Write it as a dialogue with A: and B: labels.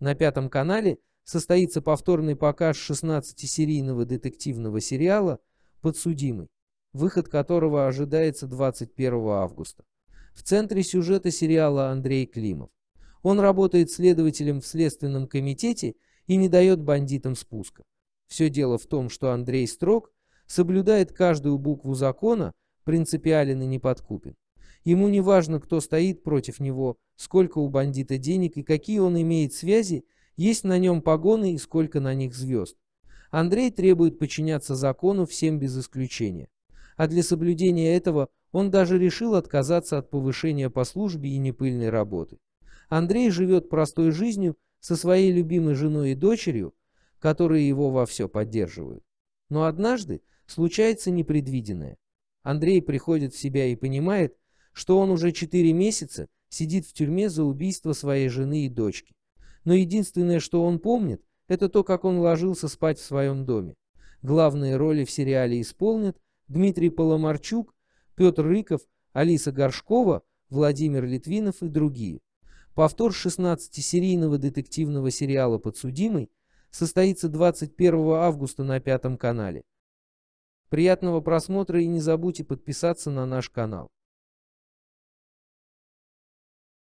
A: На пятом канале состоится повторный показ 16-серийного детективного сериала «Подсудимый», выход которого ожидается 21 августа. В центре сюжета сериала Андрей Климов. Он работает следователем в Следственном комитете и не дает бандитам спуска. Все дело в том, что Андрей Строк соблюдает каждую букву закона, принципиален и неподкупен. Ему не важно, кто стоит против него, сколько у бандита денег и какие он имеет связи, есть на нем погоны и сколько на них звезд. Андрей требует подчиняться закону всем без исключения. А для соблюдения этого он даже решил отказаться от повышения по службе и непыльной работы. Андрей живет простой жизнью со своей любимой женой и дочерью, которые его во все поддерживают. Но однажды случается непредвиденное. Андрей приходит в себя и понимает, что он уже 4 месяца сидит в тюрьме за убийство своей жены и дочки. Но единственное, что он помнит, это то, как он ложился спать в своем доме. Главные роли в сериале исполнят Дмитрий Поломарчук, Петр Рыков, Алиса Горшкова, Владимир Литвинов и другие. Повтор 16-серийного детективного сериала «Подсудимый» состоится 21 августа на Пятом канале. Приятного просмотра и не забудьте подписаться на наш канал.